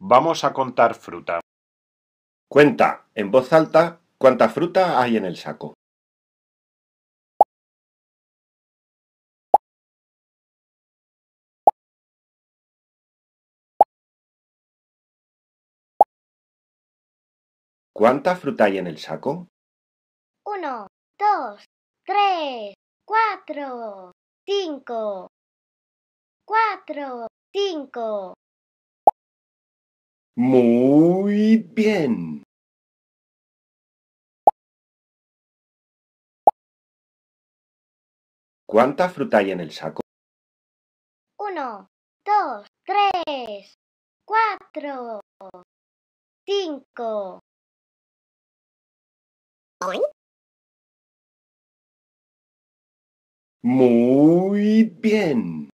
Vamos a contar fruta. Cuenta en voz alta cuánta fruta hay en el saco. ¿Cuánta fruta hay en el saco? Uno, dos, tres, cuatro, cinco, cuatro, cinco. Muy bien. ¿Cuánta fruta hay en el saco? Uno, dos, tres, cuatro, cinco. Muy bien.